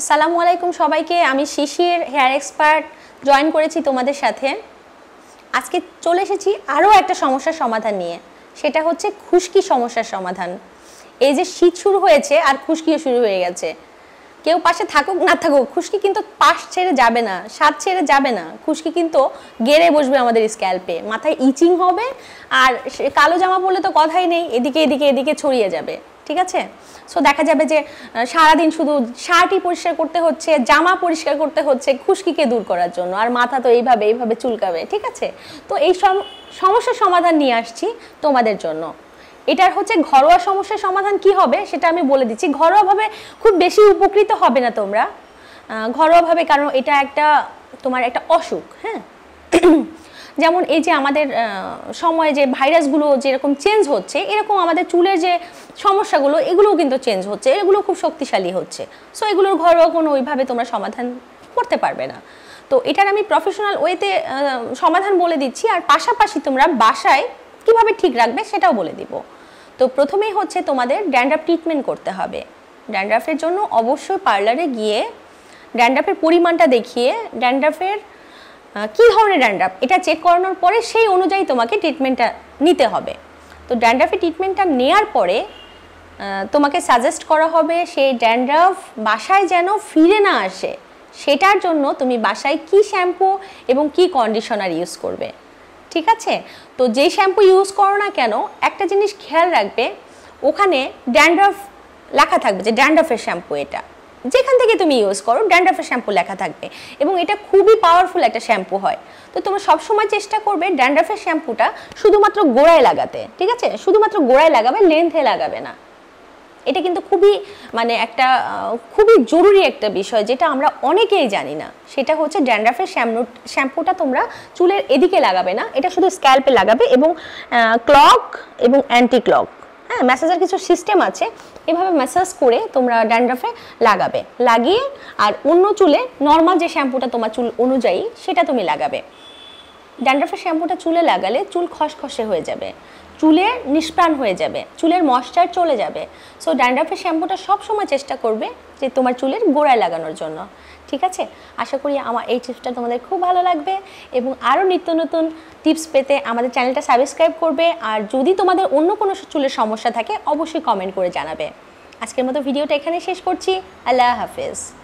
আসসালামু আলাইকুম সবাইকে আমি শিশির হেয়ার এক্সপার্ট জয়েন করেছি তোমাদের সাথে আজকে চলে এসেছি আরও একটা সমস্যার সমাধান নিয়ে সেটা হচ্ছে খুশকি সমস্যার সমাধান এই যে শীত শুরু হয়েছে আর খুশকিও শুরু হয়ে গেছে কেউ পাশে থাকুক না থাকুক খুশকি কিন্তু পাশ ছেড়ে যাবে না স্বাদ ছেড়ে যাবে না খুশকি কিন্তু গেড়ে বসবে আমাদের স্ক্যাল্পে মাথায় ইচিং হবে আর কালো জামা পরলে তো কথাই নেই এদিকে এদিকে এদিকে ছড়িয়ে যাবে ঠিক আছে সো দেখা যাবে যে সারাদিন শুধু শার্টই পরিষ্কার করতে হচ্ছে জামা পরিষ্কার করতে হচ্ছে খুশকিকে দূর করার জন্য আর মাথা তো এইভাবে এইভাবে চুলকাবে ঠিক আছে তো এই সমস্যার সমাধান নিয়ে আসছি তোমাদের জন্য এটার হচ্ছে ঘরোয়া সমস্যার সমাধান কি হবে সেটা আমি বলে দিচ্ছি ঘরোয়াভাবে খুব বেশি উপকৃত হবে না তোমরা ঘরোয়াভাবে কারণ এটা একটা তোমার একটা অসুখ হ্যাঁ যেমন এই যে আমাদের সময়ে যে ভাইরাসগুলো যেরকম চেঞ্জ হচ্ছে এরকম আমাদের চুলের যে সমস্যাগুলো এগুলোও কিন্তু চেঞ্জ হচ্ছে এগুলো খুব শক্তিশালী হচ্ছে সো এগুলোর ঘরোয়া কোনো ওইভাবে তোমরা সমাধান করতে পারবে না তো এটার আমি প্রফেশনাল ওয়েতে সমাধান বলে দিচ্ছি আর পাশাপাশি তোমরা বাসায় কিভাবে ঠিক রাখবে সেটাও বলে দিব তো প্রথমেই হচ্ছে তোমাদের ড্যান্ড্রাফ ট্রিটমেন্ট করতে হবে ড্যান্ড্রাফের জন্য অবশ্যই পার্লারে গিয়ে ড্যান্ড্রাফের পরিমাণটা দেখিয়ে ড্যান্ড্রাফের কী ধরনের ড্যান্ড্রাফ এটা চেক করানোর পরে সেই অনুযায়ী তোমাকে ট্রিটমেন্টটা নিতে হবে তো ড্যান্ড্রাফের ট্রিটমেন্টটা নেয়ার পরে তোমাকে সাজেস্ট করা হবে সেই ড্যান্ড্রাফ বাসায় যেন ফিরে না আসে সেটার জন্য তুমি বাসায় কি শ্যাম্পু এবং কি কন্ডিশনার ইউজ করবে ঠিক আছে তো যেই শ্যাম্পু ইউজ করো না কেন একটা জিনিস খেয়াল রাখবে ওখানে ড্যান্ড্রাফ লেখা থাকবে যে ড্যান্ড্রাফের শ্যাম্পু এটা যেখান থেকে তুমি ইউজ করো ড্যান্ড্রাফের শ্যাম্পু লেখা থাকবে এবং এটা খুবই পাওয়ারফুল একটা শ্যাম্পু হয় তো তোমরা সবসময় চেষ্টা করবে ড্যান্ড্রাফের শ্যাম্পুটা শুধুমাত্র গোড়ায় লাগাতে ঠিক আছে শুধুমাত্র গোড়ায় লাগাবে লেন্থে লাগাবে না এটা কিন্তু খুবই মানে একটা খুবই জরুরি একটা বিষয় যেটা আমরা অনেকেই জানি না সেটা হচ্ছে ড্যান্ড্রাফের শ্যাম্পু শ্যাম্পুটা তোমরা চুলের এদিকে লাগাবে না এটা শুধু স্ক্যাল্পে লাগাবে এবং ক্লক এবং অ্যান্টি ক্লক হ্যাঁ ম্যাসাজের কিছু সিস্টেম আছে এভাবে ম্যাসাজ করে তোমরা ড্যান্ড্রাফে লাগাবে লাগিয়ে আর অন্য চুলে নর্মাল যে শ্যাম্পুটা তোমার চুল অনুযায়ী সেটা তুমি লাগাবে ড্যান্ড্রাফের শ্যাম্পুটা চুলে লাগালে চুল খসখসে হয়ে যাবে চুলে নিষ্প্রাণ হয়ে যাবে চুলের ময়শ্চার চলে যাবে সো ড্যান্ড্রাফের শ্যাম্পুটা সবসময় চেষ্টা করবে যে তোমার চুলের গোড়ায় লাগানোর জন্য ঠিক আছে আশা করি আমার এই টিপসটা তোমাদের খুব ভালো লাগবে এবং আরও নিত্য নতুন টিপস পেতে আমাদের চ্যানেলটা সাবস্ক্রাইব করবে আর যদি তোমাদের অন্য কোনো চুলের সমস্যা থাকে অবশ্যই কমেন্ট করে জানাবে আজকের মতো ভিডিওটা এখানে শেষ করছি আল্লাহ হাফেজ